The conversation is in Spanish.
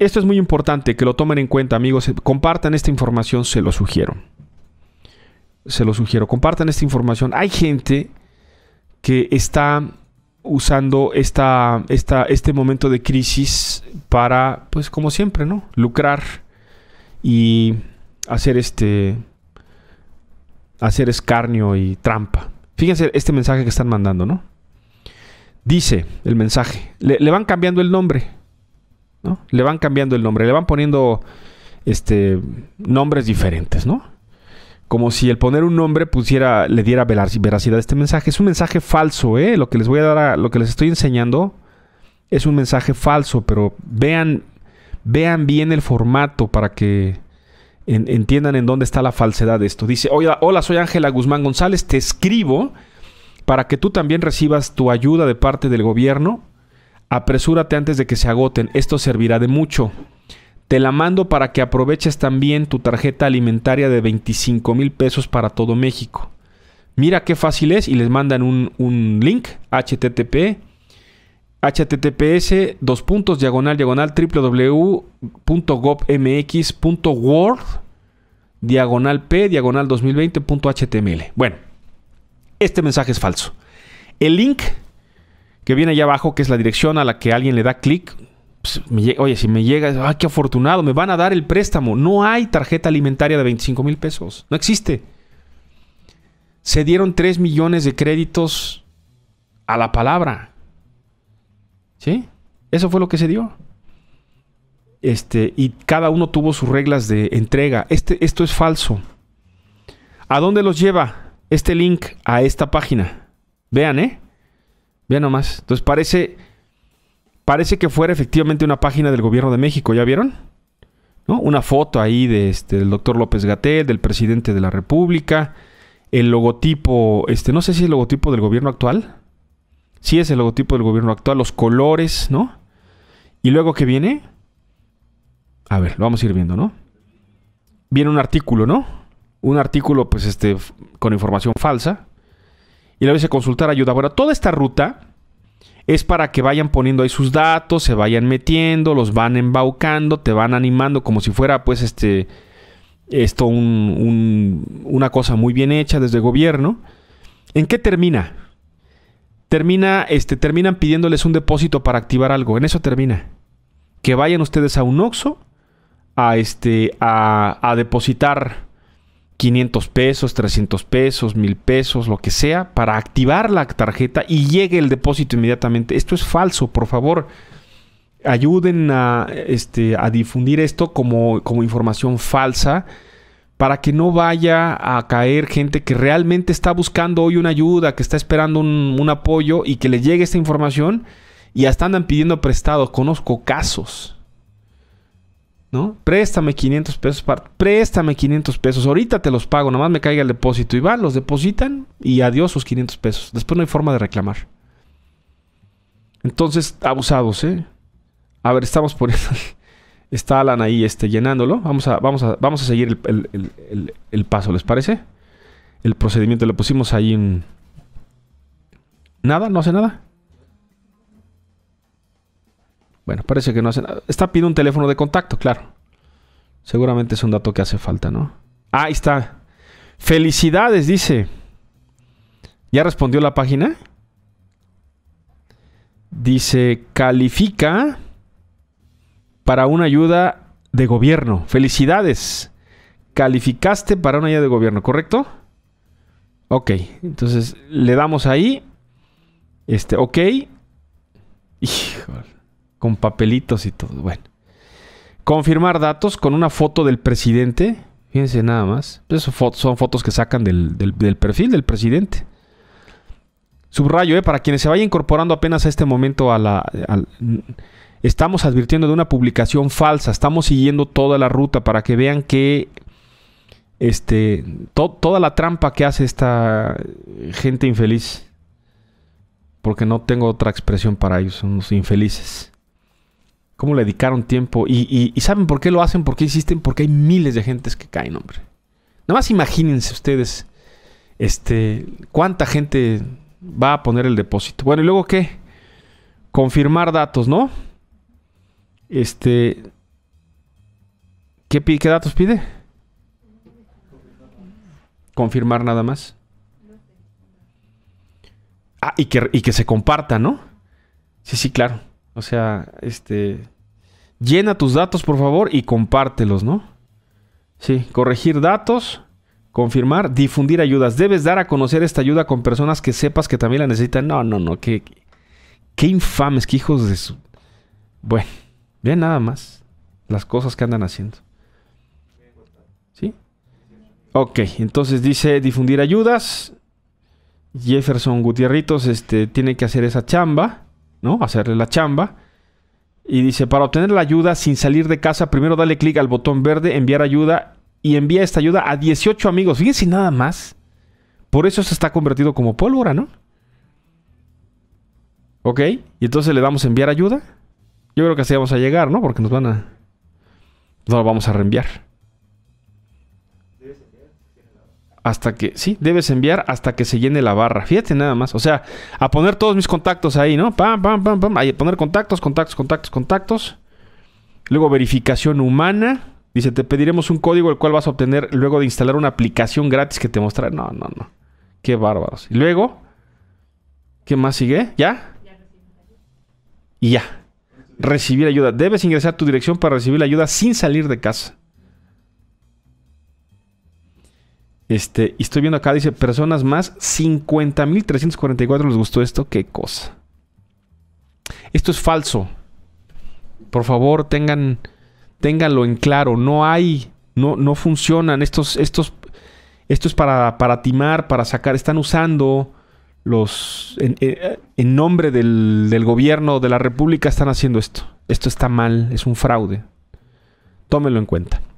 Esto es muy importante que lo tomen en cuenta, amigos. Compartan esta información, se lo sugiero. Se lo sugiero. Compartan esta información. Hay gente que está usando esta, esta, este momento de crisis para, pues como siempre, ¿no? Lucrar y hacer este, hacer escarnio y trampa. Fíjense este mensaje que están mandando, ¿no? Dice el mensaje, le, le van cambiando el nombre. Le van cambiando el nombre, le van poniendo este, nombres diferentes, ¿no? Como si el poner un nombre pusiera, le diera veracidad a este mensaje. Es un mensaje falso, ¿eh? Lo que les voy a dar, lo que les estoy enseñando es un mensaje falso, pero vean, vean bien el formato para que entiendan en dónde está la falsedad de esto. Dice, hola, hola soy Ángela Guzmán González, te escribo para que tú también recibas tu ayuda de parte del gobierno Apresúrate antes de que se agoten, esto servirá de mucho. Te la mando para que aproveches también tu tarjeta alimentaria de 25 mil pesos para todo México. Mira qué fácil es y les mandan un, link http https dos puntos diagonal diagonal diagonal p diagonal 2020.html. Bueno, este mensaje es falso. El link que viene allá abajo, que es la dirección a la que alguien le da clic. Pues, oye, si me llega, ¡ay, qué afortunado! Me van a dar el préstamo. No hay tarjeta alimentaria de 25 mil pesos. No existe. Se dieron 3 millones de créditos a la palabra. ¿Sí? Eso fue lo que se dio. Este, y cada uno tuvo sus reglas de entrega. Este, esto es falso. ¿A dónde los lleva este link a esta página? Vean, ¿eh? Vean nomás. Entonces parece, parece que fuera efectivamente una página del gobierno de México, ¿ya vieron? ¿No? Una foto ahí de este, del doctor López Gatel, del presidente de la República. El logotipo, este, no sé si es el logotipo del gobierno actual. Sí es el logotipo del gobierno actual, los colores, ¿no? Y luego que viene, a ver, lo vamos a ir viendo, ¿no? Viene un artículo, ¿no? Un artículo, pues, este, con información falsa. Y a a consultar ayuda. Bueno, toda esta ruta es para que vayan poniendo ahí sus datos, se vayan metiendo, los van embaucando, te van animando como si fuera pues este esto una cosa muy bien hecha desde gobierno. ¿En qué termina? Termina, este, terminan pidiéndoles un depósito para activar algo. En eso termina. Que vayan ustedes a un Oxo a, este, a, a depositar 500 pesos, 300 pesos, 1000 pesos, lo que sea, para activar la tarjeta y llegue el depósito inmediatamente. Esto es falso, por favor. Ayuden a, este, a difundir esto como, información falsa para que no vaya a caer gente que realmente está buscando hoy una ayuda, que está esperando un, un, apoyo y que le llegue esta información y hasta andan pidiendo prestado. Conozco casos. ¿no? Préstame 500 pesos, préstame 500 pesos, ahorita te los pago, nomás me caiga el depósito. Y va, los depositan y adiós sus 500 pesos. Después no hay forma de reclamar. Entonces, abusados, ¿eh? A ver, estamos poniendo... Está Alan ahí este, llenándolo. Vamos a, vamos a, vamos a seguir el, paso, ¿les parece? El procedimiento le pusimos ahí en... Nada, no hace nada. Bueno, parece que no hace nada. Está pidiendo un teléfono de contacto, claro. Seguramente es un dato que hace falta, ¿no? ahí está. Felicidades, dice. ¿Ya respondió la página? Dice, califica para una ayuda de gobierno. Felicidades. Calificaste para una ayuda de gobierno, ¿correcto? Ok, entonces le damos ahí. Este, ok. Híjole con papelitos y todo. Bueno. Confirmar datos con una foto del presidente. Fíjense nada más. Pues son fotos que sacan del, perfil del presidente. Subrayo, eh, para quienes se vayan incorporando apenas a este momento a la... estamos advirtiendo de una publicación falsa. Estamos siguiendo toda la ruta para que vean que... Este, toda la trampa que hace esta gente infeliz. Porque no tengo otra expresión para ellos. Son los infelices cómo le dedicaron tiempo. Y, saben por qué lo hacen, por qué existen, porque hay miles de gentes que caen, hombre. Nada más imagínense ustedes este, cuánta gente va a poner el depósito. Bueno, ¿y luego qué? Confirmar datos, ¿no? Este. ¿Qué, qué datos pide? Confirmar nada más. Ah, y que, y que se comparta, ¿no? Sí, sí, claro. O sea, este. Llena tus datos, por favor, y compártelos, ¿no? Sí, corregir datos, confirmar, difundir ayudas. Debes dar a conocer esta ayuda con personas que sepas que también la necesitan. No, no, no, qué, qué infames, qué hijos de su. Bueno, bien nada más las cosas que andan haciendo. ¿Sí? Ok, entonces dice difundir ayudas. Jefferson Gutierritos este, tiene que hacer esa chamba. ¿no? Hacerle la chamba. Y dice, para obtener la ayuda sin salir de casa, primero dale clic al botón verde, enviar ayuda, y envía esta ayuda a 18 amigos. Fíjense nada más. Por eso se está convertido como pólvora, ¿no? Ok, y entonces le damos enviar ayuda. Yo creo que así vamos a llegar, ¿no? Porque nos van a... no lo vamos a reenviar. hasta que, sí, debes enviar hasta que se llene la barra. Fíjate nada más. O sea, a poner todos mis contactos ahí, ¿no? Pam, pam, pam, pam. Ahí, poner contactos, contactos, contactos, contactos. Luego verificación humana. Dice, te pediremos un código el cual vas a obtener luego de instalar una aplicación gratis que te mostrará. No, no, no. Qué bárbaros. Y luego, ¿qué más sigue? ¿Ya? Y ya. Recibir ayuda. Debes ingresar tu dirección para recibir la ayuda sin salir de casa. Este, y estoy viendo acá, dice personas más, 50.344 les gustó esto, qué cosa. Esto es falso. Por favor, tengan, ténganlo en claro. No hay, no, no funcionan. Estos, estos, esto es para, para timar, para sacar. Están usando los, en, eh, nombre del, del gobierno de la República, están haciendo esto. Esto está mal, es un fraude. Tómenlo en cuenta.